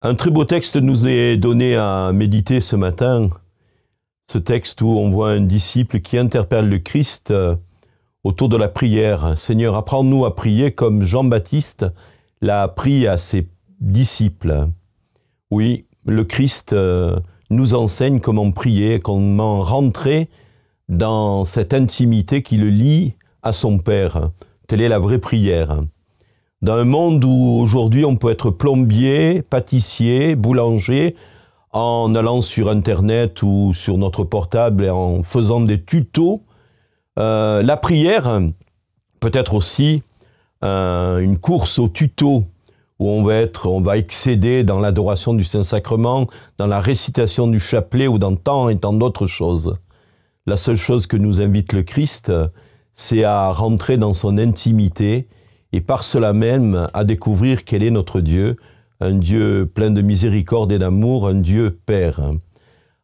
Un très beau texte nous est donné à méditer ce matin. Ce texte où on voit un disciple qui interpelle le Christ euh, autour de la prière. Seigneur, apprends-nous à prier comme Jean-Baptiste l'a appris à ses disciples. Oui, le Christ euh, nous enseigne comment prier, comment rentrer dans cette intimité qui le lie à son Père. Telle est la vraie prière. Dans un monde où aujourd'hui on peut être plombier, pâtissier, boulanger, en allant sur Internet ou sur notre portable et en faisant des tutos, euh, la prière peut être aussi euh, une course au tuto où on va on va excéder dans l'adoration du Saint-Sacrement, dans la récitation du chapelet ou dans tant et tant d'autres choses. La seule chose que nous invite le Christ, c'est à rentrer dans son intimité et par cela même à découvrir quel est notre Dieu, un Dieu plein de miséricorde et d'amour, un Dieu Père.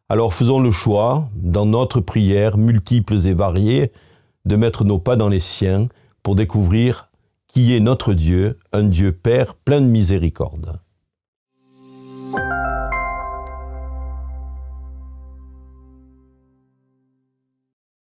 Alors faisons le choix, dans notre prière, multiples et variées, de mettre nos pas dans les siens pour découvrir qui est notre Dieu, un Dieu Père plein de miséricorde.